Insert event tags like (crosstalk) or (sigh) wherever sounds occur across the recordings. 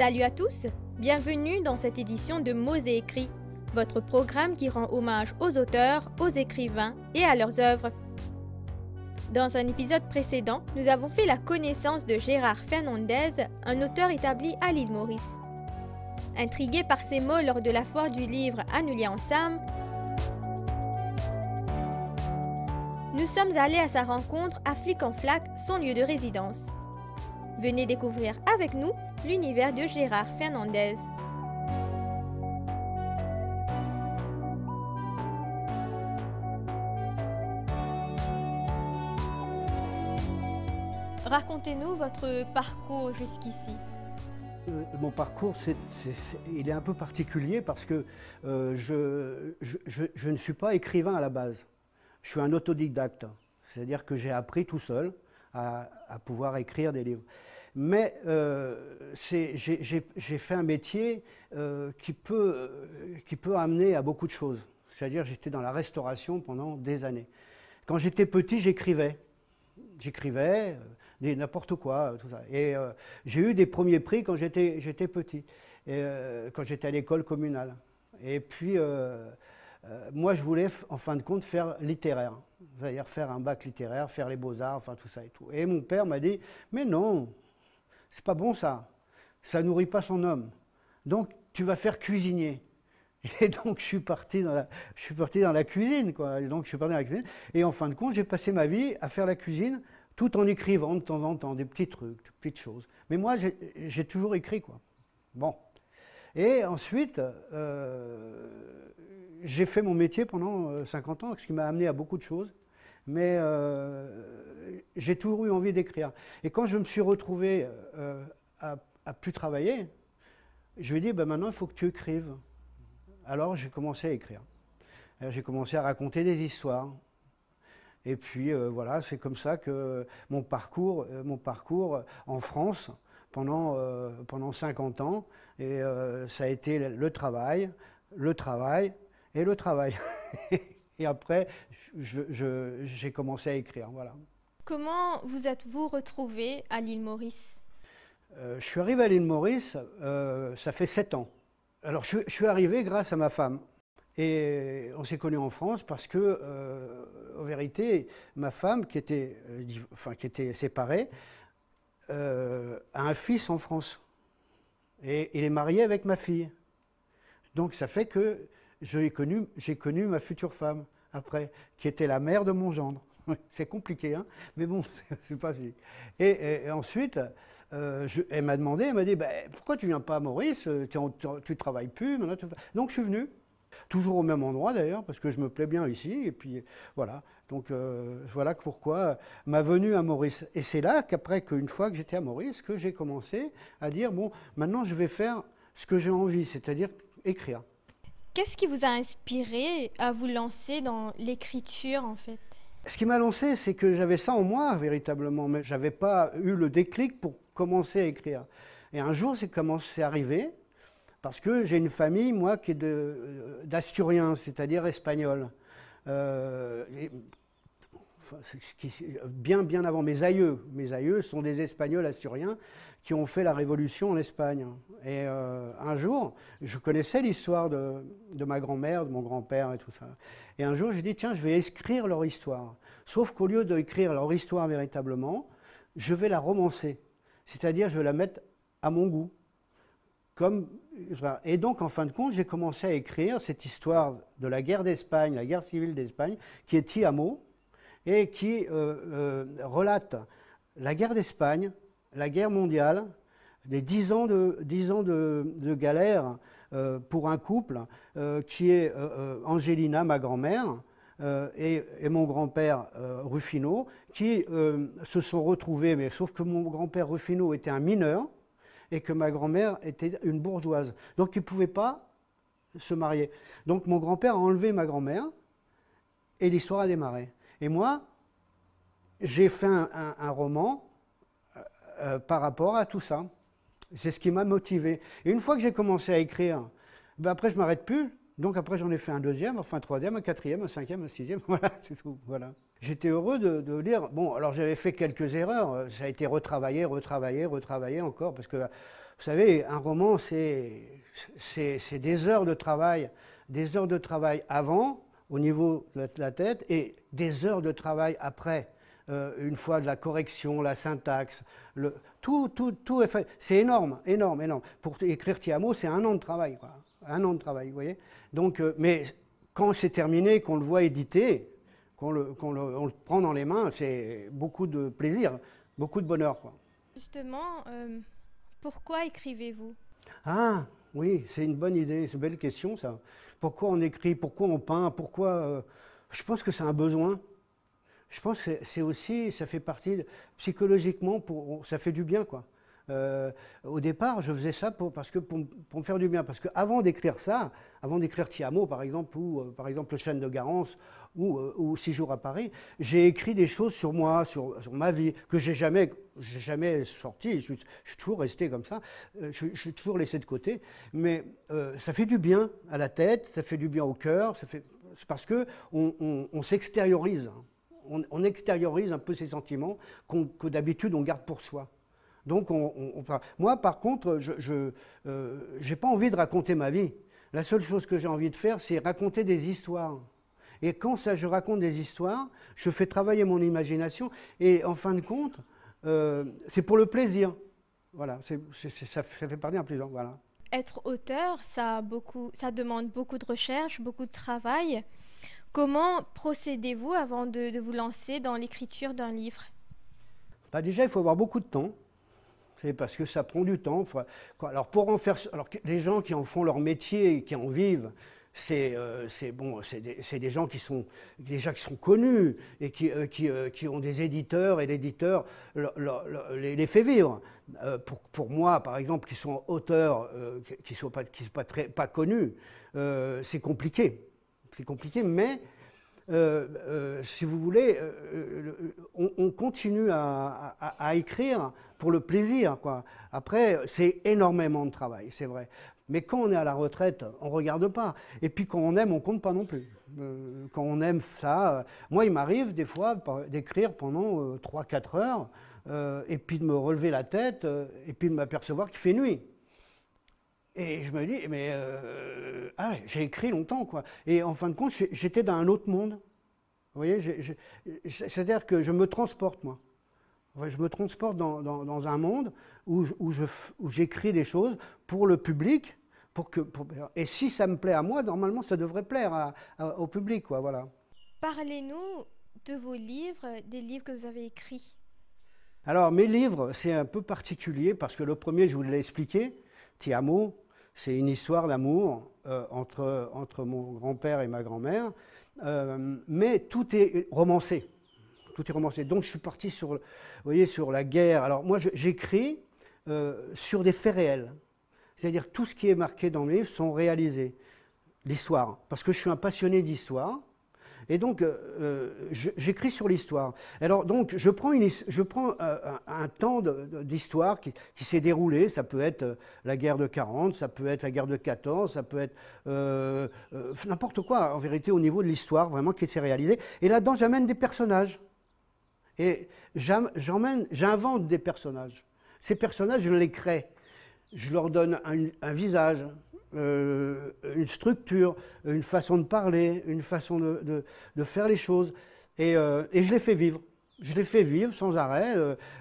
Salut à tous, bienvenue dans cette édition de Mots et écrits, votre programme qui rend hommage aux auteurs, aux écrivains et à leurs œuvres. Dans un épisode précédent, nous avons fait la connaissance de Gérard Fernandez, un auteur établi à l'île Maurice. Intrigué par ses mots lors de la foire du livre annulé en Sam, nous sommes allés à sa rencontre à Flic en Flac, son lieu de résidence. Venez découvrir avec nous l'univers de Gérard Fernandez. Racontez-nous votre parcours jusqu'ici. Euh, mon parcours, est, il est un peu particulier parce que euh, je, ne suis pas écrivain à la base. Je suis un autodidacte, c'est-à-dire que j'ai appris tout seul à pouvoir écrire des livres mais euh, j'ai fait un métier euh, euh, qui, peut, amener à beaucoup de choses. C'est-à-dire, j'étais dans la restauration pendant des années. Quand j'étais petit, j'écrivais. J'écrivais n'importe quoi, tout ça. Et j'ai eu des premiers prix quand j'étais petit, quand j'étais à l'école communale. Et puis, moi, je voulais, en fin de compte, faire littéraire. C'est-à-dire faire un bac littéraire, faire les beaux-arts, enfin tout ça et tout. Et mon père m'a dit, mais non, c'est pas bon ça. Ça nourrit pas son homme. Donc tu vas faire cuisinier. Et donc je suis parti dans la, je suis parti dans la cuisine, quoi. Et donc je suis parti dans la cuisine. Et en fin de compte, j'ai passé ma vie à faire la cuisine tout en écrivant de temps en temps des petits trucs, des petites choses. Mais moi, j'ai toujours écrit, quoi. Bon. Et ensuite, euh, j'ai fait mon métier pendant 50 euh, ans, ce qui m'a amené à beaucoup de choses mais euh, j'ai toujours eu envie d'écrire. Et quand je me suis retrouvé euh, à, ne plus travailler, je lui ai dit, bah, maintenant, il faut que tu écrives. Alors, j'ai commencé à écrire. J'ai commencé à raconter des histoires. Et puis, euh, voilà, c'est comme ça que mon parcours, mon parcours en France, pendant, pendant 50 ans, et ça a été le travail, le travail et le travail. (laughs) Et après, j'ai commencé à écrire. Voilà. Comment vous êtes-vous retrouvé à l'île Maurice euh, Je suis arrivé à l'île Maurice, euh, ça fait sept ans. Alors je, suis arrivé grâce à ma femme. Et on s'est connus en France parce que, euh, en vérité, ma femme, qui était, enfin, qui était séparée, a un fils en France. Et il est marié avec ma fille. Donc ça fait que j'ai connu, connu ma future femme après, qui était la mère de mon gendre. (laughs) c'est compliqué, hein mais bon, (laughs) c'est pas fini. Et, ensuite, euh, je, elle m'a demandé, elle m'a dit, bah, pourquoi tu viens pas à Maurice Tu ne travailles plus. Donc je suis venu, toujours au même endroit d'ailleurs, parce que je me plais bien ici. Et puis voilà, donc euh, voilà pourquoi ma venue à Maurice. Et c'est là qu'après qu'une fois que j'étais à Maurice, que j'ai commencé à dire, bon, maintenant je vais faire ce que j'ai envie, c'est-à-dire écrire. Qu'est-ce qui vous a inspiré à vous lancer dans l'écriture en fait Ce qui m'a lancé, c'est que j'avais ça en moi véritablement, mais je n'avais pas eu le déclic pour commencer à écrire. Et un jour, c'est arrivé, parce que j'ai une famille, moi, qui est d'Asturiens, c'est-à-dire espagnol. Euh, euh, bien bien avant mes aïeux. Mes aïeux sont des Espagnols asturiens qui ont fait la révolution en Espagne. Et euh, un jour, je connaissais l'histoire de, ma grand-mère, de mon grand-père et tout ça. Et un jour, j'ai dit, tiens, je vais écrire leur histoire. Sauf qu'au lieu d'écrire leur histoire véritablement, je vais la romancer. C'est-à-dire, je vais la mettre à mon goût. Comme, et donc, en fin de compte, j'ai commencé à écrire cette histoire de la guerre d'Espagne, la guerre civile d'Espagne, qui est Tiamo, et qui euh, euh, relate la guerre d'Espagne, la guerre mondiale, les dix ans de, galère euh, pour un couple qui est Angelina, ma grand-mère, et, mon grand-père Ruffino, qui se sont retrouvés, mais sauf que mon grand-père Ruffino était un mineur et que ma grand-mère était une bourgeoise. Donc ils ne pouvaient pas se marier. Donc mon grand-père a enlevé ma grand-mère et l'histoire a démarré. Et moi, j'ai fait un, roman euh, euh, par rapport à tout ça. C'est ce qui m'a motivé. Et une fois que j'ai commencé à écrire, ben après je m'arrête plus. Donc après j'en ai fait un deuxième, enfin un troisième, un quatrième, un cinquième, un sixième. (laughs) Voilà, c'est Voilà. J'étais heureux de, de, lire. Bon, alors j'avais fait quelques erreurs. Ça a été retravaillé, retravaillé, retravaillé encore, parce que vous savez, un roman, c'est des heures de travail, des heures de travail avant, au niveau de la tête et des heures de travail après, euh, une fois de la correction, la syntaxe, le, tout, tout, tout est fait. C'est énorme, énorme, énorme. Pour écrire Tiamo, c'est un an de travail, quoi. Un an de travail, vous voyez. Donc, euh, mais quand c'est terminé, qu'on le voit édité, qu'on le, le, prend dans les mains, c'est beaucoup de plaisir, beaucoup de bonheur, quoi. Justement, euh, pourquoi écrivez-vous Ah, oui, c'est une bonne idée, c'est une belle question, ça pourquoi on écrit, pourquoi on peint, pourquoi. Euh, je pense que c'est un besoin. Je pense que c'est aussi, ça fait partie, psychologiquement, ça fait du bien, quoi. Euh, au départ, je faisais ça pour, parce que pour, me faire du bien. Parce qu'avant d'écrire ça, avant d'écrire Tiamo, par exemple, ou euh, par exemple Le Chêne de Garance, euh, ou, Six jours à Paris, j'ai écrit des choses sur moi, sur, ma vie, que j'ai jamais, jamais sorti. Je, suis toujours resté comme ça. Je, suis toujours laissé de côté. Mais ça fait du bien à la tête, ça fait du bien au cœur. C'est parce que on, s'extériorise. On, extériorise un peu ces sentiments que d'habitude on garde pour soi. Donc, on, moi, par contre, je n'ai euh, pas envie de raconter ma vie. La seule chose que j'ai envie de faire, c'est raconter des histoires. Et quand ça, je raconte des histoires, je fais travailler mon imagination. Et en fin de compte, euh, c'est pour le plaisir. Voilà, ça, fait partie d'un plaisir. Voilà. Être auteur, ça, beaucoup, ça demande beaucoup de recherche, beaucoup de travail. Comment procédez-vous avant de, de, vous lancer dans l'écriture d'un livre bah Déjà, il faut avoir beaucoup de temps. C'est parce que ça prend du temps. Alors, pour en faire, alors les gens qui en font leur métier, et qui en vivent, c'est euh, c'est bon, des, des, gens qui sont déjà qui sont connus et qui, euh, qui, euh, qui ont des éditeurs et l'éditeur les, fait vivre. Pour, pour, moi, par exemple, qui sont auteurs, qui ne sont pas, qui sont pas, très, pas connus, c'est compliqué. C'est compliqué, mais euh, euh, si vous voulez, euh, on, continue à, écrire pour le plaisir. Quoi. Après, c'est énormément de travail, c'est vrai. Mais quand on est à la retraite, on ne regarde pas. Et puis quand on aime, on compte pas non plus. quand on aime ça, moi il m'arrive des fois d'écrire pendant 3-4 heures, et puis de me relever la tête, et puis de m'apercevoir qu'il fait nuit. Et je me dis, mais euh, ah j'ai écrit longtemps, quoi. Et en fin de compte, j'étais dans un autre monde. Vous voyez, c'est-à-dire que je me transporte, moi. Je me transporte dans, dans, un monde où, j'écris où des choses pour le public. Pour que, et si ça me plaît à moi, normalement, ça devrait plaire au public, quoi, voilà. Parlez-nous de vos livres, des livres que vous avez écrits. Alors, mes livres, c'est un peu particulier parce que le premier, je vous l'ai expliqué, Ti c'est une histoire d'amour euh, entre, entre mon grand-père et ma grand-mère, euh, mais tout est romancé. Tout est romancé. Donc je suis parti sur, voyez, sur la guerre. Alors moi, j'écris euh, sur des faits réels. C'est-à-dire tout ce qui est marqué dans le livre sont réalisés. L'histoire. Parce que je suis un passionné d'histoire. Et donc, euh, euh, j'écris sur l'histoire. Alors, donc, je prends, euh, un, temps d'histoire qui, s'est déroulé. Ça peut être la guerre de 40, ça peut être la guerre de 14, ça peut être n'importe quoi, en vérité, au niveau de l'histoire, vraiment, qui s'est réalisée. Et là-dedans, j'amène des personnages. Et j'emmène, j'invente des personnages. Ces personnages, je les crée. Je leur donne un visage, euh, une structure, une façon de parler, une façon de, faire les choses. Euh, et, je l'ai fait vivre. Je l'ai fait vivre sans arrêt,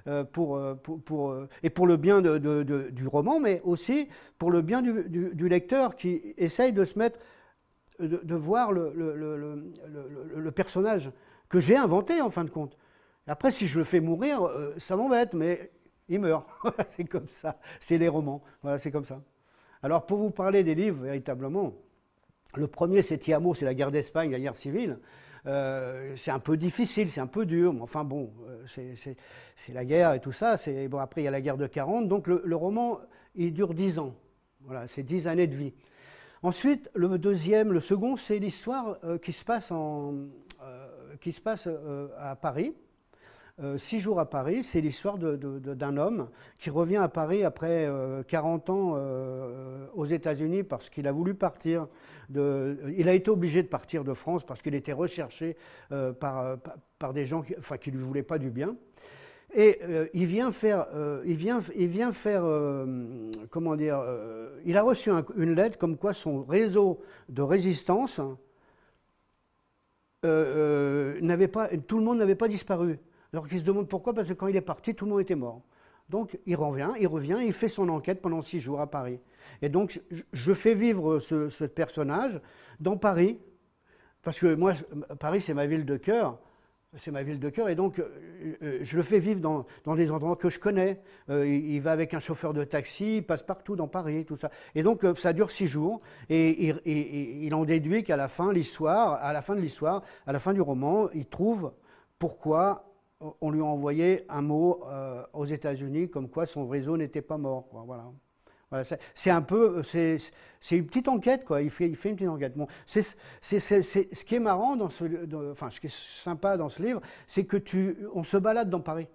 euh, pour, pour, et pour le bien de, du roman, mais aussi pour le bien du, lecteur qui essaye de se mettre, de, voir le, le, le personnage que j'ai inventé en fin de compte. Après, si je le fais mourir, ça m'embête, mais il meurt. (laughs) c'est comme ça. C'est les romans. Voilà, c'est comme ça. Alors pour vous parler des livres véritablement, le premier c'est Tiamo, c'est la guerre d'Espagne, la guerre civile. Euh, c'est un peu difficile, c'est un peu dur, mais enfin bon, euh, c'est la guerre et tout ça. Bon, après, il y a la guerre de 40, donc le, roman, il dure 10 ans. Voilà, c'est 10 années de vie. Ensuite, le deuxième, le second, c'est l'histoire euh, qui se passe, qui se passe à Paris, euh, six jours à Paris, c'est l'histoire d'un homme qui revient à Paris après 40 euh, ans euh, aux États-Unis parce qu'il a voulu partir. il a été obligé de partir de France parce qu'il était recherché par, des gens qui, ne lui voulaient pas du bien. Et il vient faire, il vient, il vient faire comment dire, il a reçu une lettre comme quoi son réseau de résistance n'avait pas, tout le monde n'avait pas disparu. Alors qu'il se demande pourquoi, parce que quand il est parti, tout le monde était mort. Donc il revient, il revient, il fait son enquête pendant six jours à Paris. Et donc je fais vivre ce, personnage dans Paris, parce que moi, Paris, c'est ma ville de cœur. C'est ma ville de cœur, et donc euh, euh, je le fais vivre dans, des endroits que je connais. Euh, il, va avec un chauffeur de taxi, il passe partout dans Paris, tout ça. Et donc ça dure six jours, et, il en déduit qu'à la fin l'histoire, à la fin de l'histoire, à la fin du roman, il trouve pourquoi on lui a envoyé un mot euh, aux États-Unis comme quoi son réseau n'était pas mort. voilà. c'est un peu, c'est une petite enquête quoi. Il fait, il fait une petite enquête. c'est ce qui est marrant dans ce, ce qui est sympa dans ce livre, c'est que tu, on se balade dans Paris.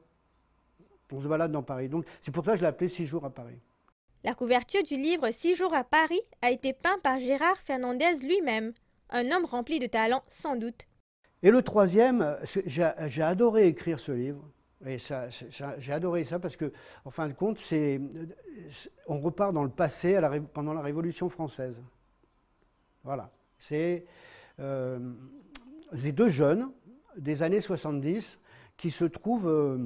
On se balade dans Paris. Donc c'est pour ça que je l'ai appelé Six jours à Paris. La couverture du livre Six jours à Paris a été peinte par Gérard Fernandez lui-même, un homme rempli de talent sans doute. Et le troisième, j'ai adoré écrire ce livre. Et ça, j'ai adoré ça parce que, en fin de compte, on repart dans le passé pendant la Révolution française. Voilà. C'est euh, deux jeunes des années 70 qui se trouvent euh,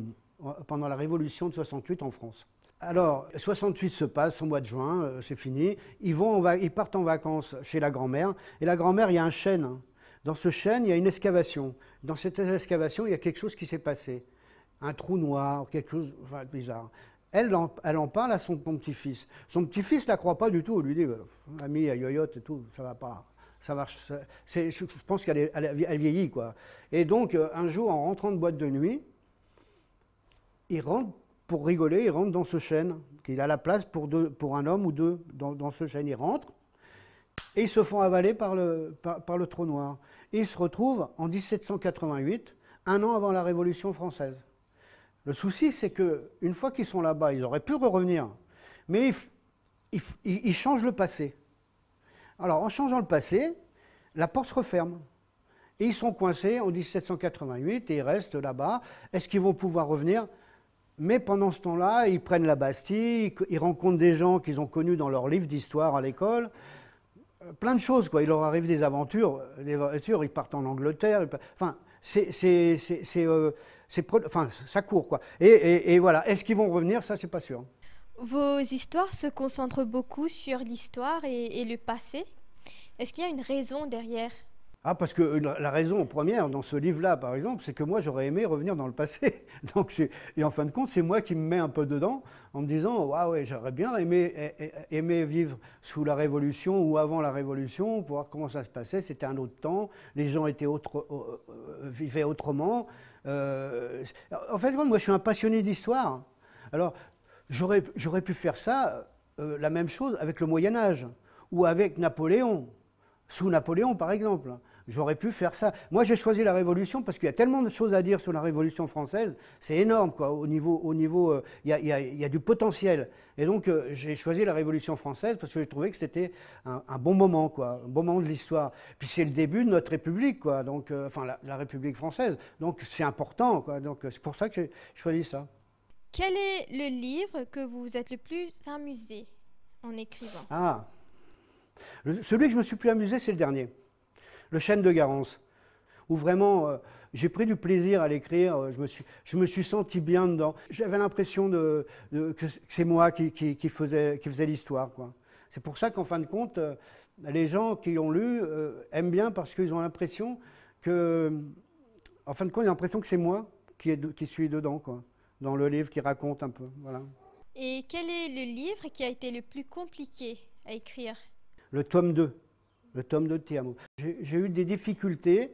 pendant la Révolution de 68 en France. Alors, 68 se passe, au mois de juin, euh, c'est fini. Ils, vont, ils partent en vacances chez la grand-mère. Et la grand-mère, il y a un chêne hein. Dans ce chêne, il y a une excavation. Dans cette excavation, il y a quelque chose qui s'est passé. Un trou noir, quelque chose de bizarre. Elle en, elle en, parle à son, petit-fils. Son petit-fils ne la croit pas du tout. Il lui dit bah, Ami, à yoyote et tout, ça va pas. Ça je pense qu'elle vieillit. Quoi. Et donc, euh, un jour, en rentrant de boîte de nuit, il rentre pour rigoler, il rentre dans ce chêne. Il a la place pour, un homme ou deux dans ce chêne. Il rentre, et ils se font avaler par le, par, le trou noir. ils se retrouvent en 1788, un an avant la Révolution française. Le souci, c'est qu'une fois qu'ils sont là-bas, ils auraient pu revenir, mais ils, ils, changent le passé. Alors, en changeant le passé, la porte se referme. Et ils sont coincés en 1788 et ils restent là-bas. Est-ce qu'ils vont pouvoir revenir Mais pendant ce temps-là, ils prennent la Bastille, ils rencontrent des gens qu'ils ont connus dans leurs livres d'histoire à l'école, euh, plein de choses, quoi. Il leur arrive des aventures, des aventures, ils partent en Angleterre, enfin, c'est, euh, enfin, ça court, quoi. Et, et, voilà. Est-ce qu'ils vont revenir Ça, c'est pas sûr. Vos histoires se concentrent beaucoup sur l'histoire et le passé. Est-ce qu'il y a une raison derrière ah, parce que la raison première dans ce livre-là, par exemple, c'est que moi, j'aurais aimé revenir dans le passé. (laughs) Donc, et en fin de compte, c'est moi qui me mets un peu dedans en me disant Ah ouais, j'aurais bien aimé, vivre sous la Révolution ou avant la Révolution pour voir comment ça se passait. C'était un autre temps, les gens étaient autres, euh, vivaient autrement. Euh, en fait, moi, je suis un passionné d'histoire. Alors, j'aurais pu faire ça, euh, la même chose, avec le Moyen-Âge ou avec Napoléon sous Napoléon par exemple. J'aurais pu faire ça. Moi, j'ai choisi la Révolution parce qu'il y a tellement de choses à dire sur la Révolution française. C'est énorme, quoi. Au niveau, au niveau, euh, il y, y, a du potentiel. Et donc, euh, j'ai choisi la Révolution française parce que j'ai trouvé que c'était un, bon moment, quoi, un bon moment de l'histoire. Puis c'est le début de notre République, quoi. Donc, euh, enfin, la, République française. Donc, c'est important, quoi. Donc, c'est pour ça que j'ai choisi ça. Quel est le livre que vous vous êtes le plus amusé en écrivant Ah, celui que je me suis plus amusé, c'est le dernier le chêne de Garance, où vraiment euh, j'ai pris du plaisir à l'écrire, euh, je me suis, je me suis senti bien dedans. J'avais l'impression que c'est moi qui, qui, faisais, l'histoire. C'est pour ça qu'en fin de compte, euh, les gens qui l'ont lu aiment bien parce qu'ils ont l'impression que, en fin de compte, ils l'impression que c'est moi qui, suis dedans, quoi, dans le livre qui raconte un peu. Voilà. Et quel est le livre qui a été le plus compliqué à écrire Le tome 2 le tome de Théamo. J'ai eu des difficultés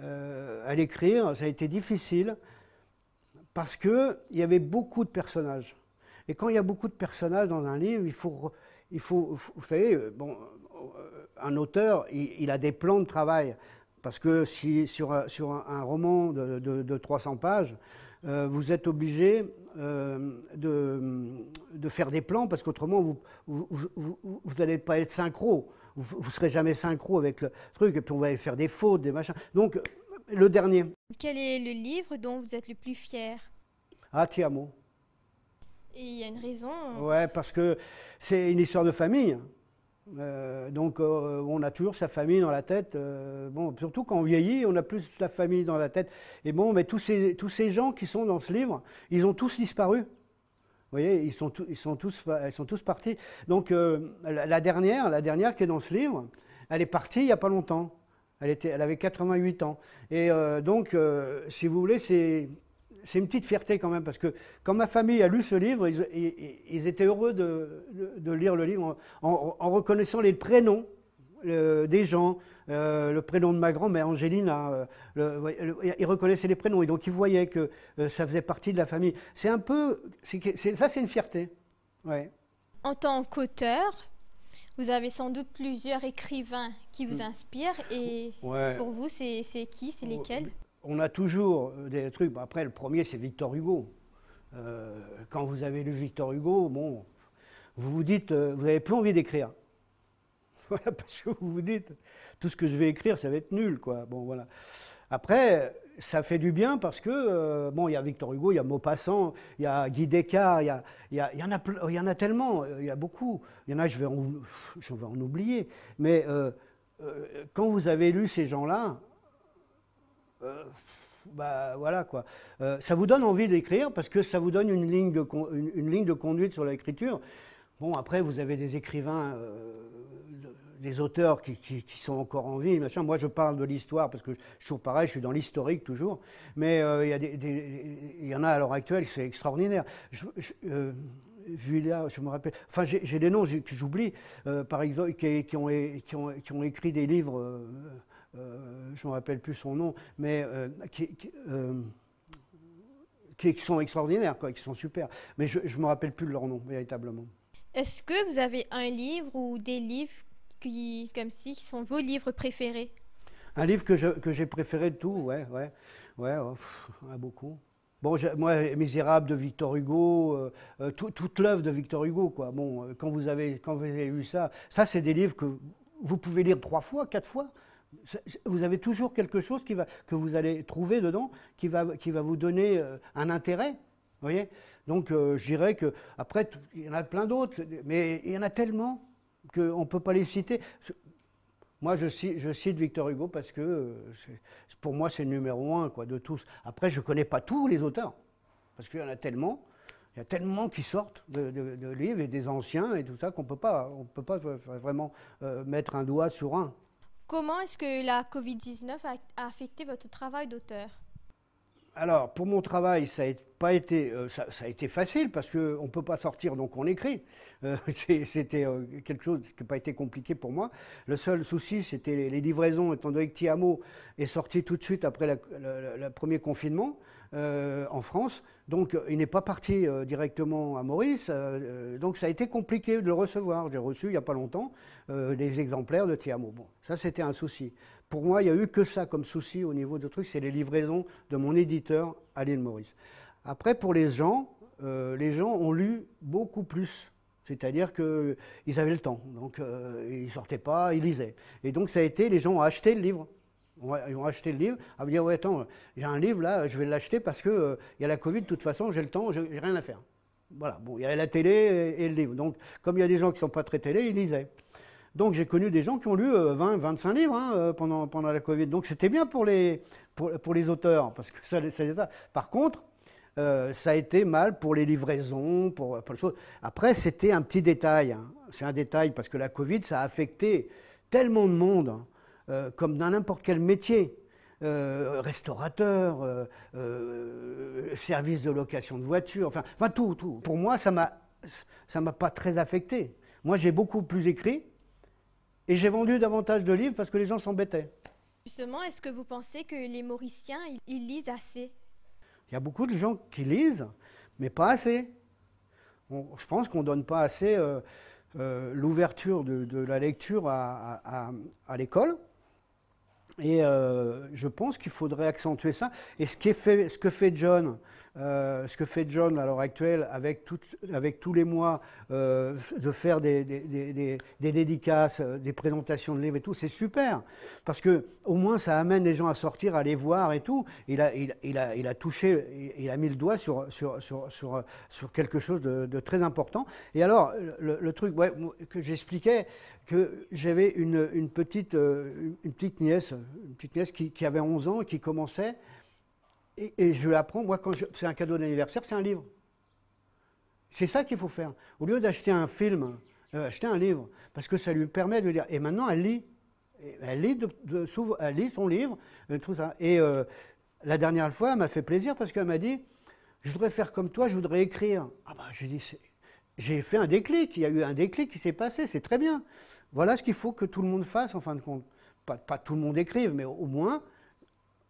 euh, à l'écrire, ça a été difficile, parce qu'il y avait beaucoup de personnages. Et quand il y a beaucoup de personnages dans un livre, il faut, il vous savez, euh, bon, euh, un auteur, il, a des plans de travail. Parce que si, sur, un, roman de, 300 pages, vous êtes obligé de, faire des plans, parce qu'autrement, vous n'allez pas être synchro vous, ne serez jamais synchro avec le truc, et puis on va faire des fautes, des machins. Donc, le dernier. Quel est le livre dont vous êtes le plus fier Ah, Tiamo. Et il y a une raison. Hein. Ouais, parce que c'est une histoire de famille. Euh, donc euh, on a toujours sa famille dans la tête. Euh, bon, surtout quand on vieillit, on a plus la famille dans la tête. Et bon, mais tous ces, tous ces gens qui sont dans ce livre, ils ont tous disparu. Vous voyez, ils sont, tous, ils sont tous, ils sont tous partis. Donc euh, la, dernière, la dernière qui est dans ce livre, elle est partie il n'y a pas longtemps. Elle, était, elle avait 88 ans. Et euh, donc, euh, si vous voulez, c'est, c'est une petite fierté quand même, parce que quand ma famille a lu ce livre, ils, étaient heureux de, de, lire le livre en reconnaissant les prénoms des gens, euh, le prénom de ma grand-mère, Angéline, hein, euh, il reconnaissait les prénoms et donc il voyait que euh, ça faisait partie de la famille. C'est un peu, ça c'est une fierté. Ouais. En tant qu'auteur, vous avez sans doute plusieurs écrivains qui vous hmm. inspirent et pour vous c'est qui, c'est lesquels On a toujours des trucs. Après le premier c'est Victor Hugo. quand vous avez lu Victor Hugo, bon, vous vous dites, vous n'avez plus envie d'écrire. (laughs) voilà, parce que vous vous dites, tout ce que je vais écrire, ça va être nul, quoi. Bon, voilà. Après, ça fait du bien parce que, euh, bon, il y a Victor Hugo, il y a Maupassant, il y a Guy Descartes, il y, a, y, en, a, y en a tellement, euh, il y a beaucoup. Il y en a, je vais en, je vais en oublier. Mais euh, quand vous avez lu ces gens-là, bah voilà quoi. ça vous donne envie d'écrire parce que ça vous donne une ligne de, une ligne de conduite sur l'écriture. Bon, après, vous avez des écrivains des auteurs qui, sont encore en vie, machin. Moi, je parle de l'histoire parce que je suis toujours pareil, je suis dans l'historique toujours. Mais euh, il y, a des, il y en a à l'heure actuelle, c'est extraordinaire. Je, euh, Vu là, je me rappelle. Enfin, j'ai des noms que j'oublie, euh, par exemple, qui, ont, qui, ont, écrit des livres, je ne me rappelle plus son nom, mais qui, sont extraordinaires, quoi, qui sont super. Mais je ne me rappelle plus de leur nom, véritablement. Est-ce que vous avez un livre ou des livres qui, comme si, sont vos livres préférés Un livre que, que j'ai préféré de tout, ouais, ouais, ouais, oh, beaucoup. Bon, moi, Misérable de Victor Hugo, euh, euh, toute l'œuvre de Victor Hugo, quoi. Bon, euh, quand vous avez, quand vous avez lu ça, ça, c'est des livres que vous pouvez lire trois fois, quatre fois. Vous avez toujours quelque chose qui va, que vous allez trouver dedans qui va, qui va vous donner un intérêt. voyez Donc, je dirais que, après, il y en a plein d'autres, mais il y en a tellement qu'on ne peut pas les citer. Moi, je, cite Victor Hugo parce que euh, pour moi, c'est le numéro un quoi, de tous. Après, je ne connais pas tous les auteurs, parce qu'il y en a tellement. Il y a tellement qui sortent de, livres et des anciens et tout ça qu'on ne peut pas vraiment euh, mettre un doigt sur un. Comment est-ce que la Covid-19 a affecté votre travail d'auteur alors, pour mon travail, ça a pas euh, été, facile parce qu'on ne peut pas sortir, donc on écrit. Euh, (laughs) c'était euh, quelque chose qui n'a pas été compliqué pour moi. Le seul souci, c'était les, livraisons, étant donné que Tiamo est sorti tout de suite après le premier confinement en France. Donc, il n'est pas parti directement à Maurice. donc, ça a été compliqué de le recevoir. J'ai reçu, il n'y a pas longtemps, des exemplaires de Tiamo. Bon, ça, c'était un souci pour moi, il n'y a eu que ça comme souci au niveau de trucs, c'est les livraisons de mon éditeur, Aline Maurice. Après, pour les gens, euh, les gens ont lu beaucoup plus. C'est-à-dire qu'ils avaient le temps, donc euh, ils sortaient pas, ils lisaient. Et donc ça a été, les gens ont acheté le livre. Ils ont acheté le livre. ont ah, dit, ouais, attends, j'ai un livre là, je vais l'acheter parce qu'il euh, il y a la Covid, de toute façon, j'ai le temps, j'ai rien à faire. Voilà, bon, il y avait la télé et, le livre. Donc, comme il y a des gens qui ne sont pas très télé, ils lisaient. Donc j'ai connu des gens qui ont lu 20, euh, 25 livres hein, euh, pendant, pendant la Covid. Donc c'était bien pour les, pour, les auteurs, parce que ça, Par contre, euh, ça a été mal pour les livraisons, pour, choses. Après, c'était un petit détail. Hein. C'est un détail parce que la Covid, ça a affecté tellement de monde, hein, comme dans n'importe quel métier. restaurateur, service de location de voiture, enfin, enfin tout, tout. Pour moi, ça ne ça m'a pas très affecté. Moi, j'ai beaucoup plus écrit, et j'ai vendu davantage de livres parce que les gens s'embêtaient. Justement, est-ce que vous pensez que les Mauriciens, ils lisent assez Il y a beaucoup de gens qui lisent, mais pas assez. je pense qu'on ne donne pas assez euh, euh, l'ouverture de, la lecture à, l'école. Et euh, je pense qu'il faudrait accentuer ça. Et ce, qui est fait, ce que fait John, euh, ce que fait John à l'heure actuelle avec, avec tous les mois euh, de faire des, dédicaces, euh, des présentations de livres et tout, c'est super. Parce que au moins ça amène les gens à sortir, à les voir et tout. Il a, il, a, touché, il, a mis le doigt sur, sur, quelque chose de, très important. Et alors, le, truc que j'expliquais, que j'avais une, petite, une petite nièce, une petite nièce qui, qui avait 11 ans et qui commençait. Et, je l'apprends, moi, quand c'est un cadeau d'anniversaire, c'est un livre. C'est ça qu'il faut faire. Au lieu d'acheter un film, euh, acheter un livre, parce que ça lui permet de dire... Et maintenant, elle lit. Elle lit, lit son livre, euh, tout ça. Et euh, la dernière fois, elle m'a fait plaisir parce qu'elle m'a dit Je voudrais faire comme toi, je voudrais écrire. Ah ben, je dit, J'ai fait un déclic, il y a eu un déclic qui s'est passé, c'est très bien. Voilà ce qu'il faut que tout le monde fasse en fin de compte. Pas, pas tout le monde écrive, mais au moins,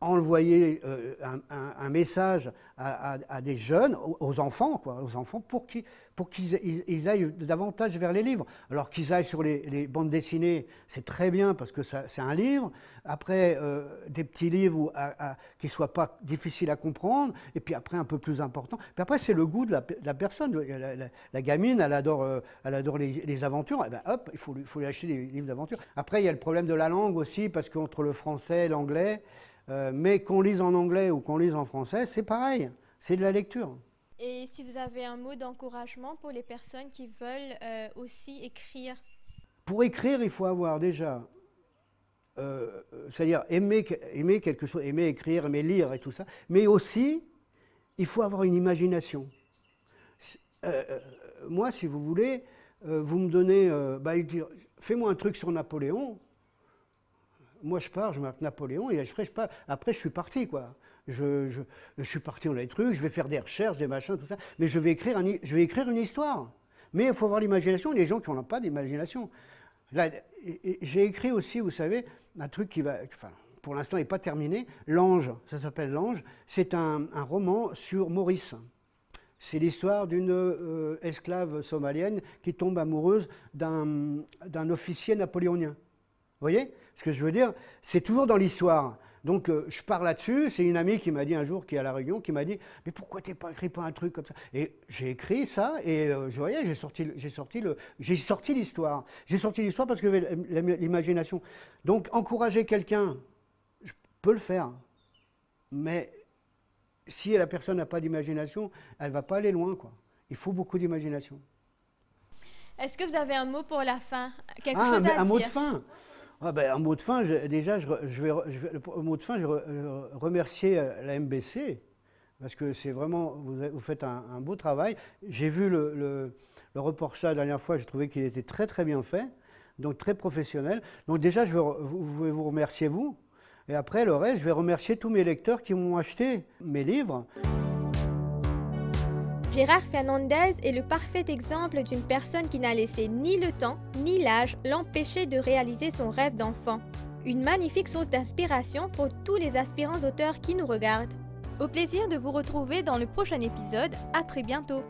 envoyer euh, un, message à, des jeunes, aux enfants, quoi, aux enfants, pour qu'ils pour aillent davantage vers les livres. Alors qu'ils aillent sur les, bandes dessinées, c'est très bien parce que c'est un livre. Après, euh, des petits livres à, qui ne soient pas difficiles à comprendre, et puis après un peu plus important. Puis après, c'est le goût de la, personne. La, gamine, elle adore, euh, elle adore les, aventures. Et eh bien, hop, il faut, lui, faut lui acheter des livres d'aventure. Après, il y a le problème de la langue aussi, parce qu'entre le français et l'anglais, euh, mais qu'on lise en anglais ou qu'on lise en français, c'est pareil, c'est de la lecture. Et si vous avez un mot d'encouragement pour les personnes qui veulent euh, aussi écrire Pour écrire, il faut avoir déjà, euh, c'est-à-dire aimer, aimer quelque chose, aimer écrire, aimer lire et tout ça, mais aussi, il faut avoir une imagination. moi, si vous voulez, vous me donnez, bah, fais-moi un truc sur Napoléon, moi je pars, je marque Napoléon, et après je, après, je suis parti, quoi. Je, suis parti on a les trucs, je vais faire des recherches, des machins, tout ça, mais je vais écrire, je vais écrire une histoire. Mais il faut avoir l'imagination, les gens qui n'ont pas d'imagination. j'ai écrit aussi, vous savez, un truc qui va, enfin, pour l'instant n'est pas terminé, L'Ange, ça s'appelle L'Ange, c'est un, roman sur Maurice. C'est l'histoire d'une euh, esclave somalienne qui tombe amoureuse d'un officier napoléonien. Vous voyez ce que je veux dire, c'est toujours dans l'histoire. Donc euh, je pars là-dessus. C'est une amie qui m'a dit un jour, qui est à La Réunion, qui m'a dit Mais pourquoi t'es pas écrit pas un truc comme ça Et j'ai écrit ça, et euh, je voyais, j'ai sorti, j'ai sorti j'ai sorti l'histoire. J'ai sorti l'histoire parce que l'imagination. Donc encourager quelqu'un, je peux le faire, mais si la personne n'a pas d'imagination, elle va pas aller loin, quoi. Il faut beaucoup d'imagination. Est-ce que vous avez un mot pour la fin Quelque ah, chose à un mot de fin un ah ben, mot de fin, je, déjà, vais, mot de fin, je remercier euh, la MBC, parce que c'est vraiment, vous, faites un, beau travail. J'ai vu le, reportage la dernière fois, j'ai trouvé qu'il était très très bien fait, donc très professionnel. Donc déjà, je vais vous remercier vous, et après le reste, je vais remercier tous mes lecteurs qui m'ont acheté mes livres. Gérard Fernandez est le parfait exemple d'une personne qui n'a laissé ni le temps ni l'âge l'empêcher de réaliser son rêve d'enfant. Une magnifique source d'inspiration pour tous les aspirants auteurs qui nous regardent. Au plaisir de vous retrouver dans le prochain épisode, à très bientôt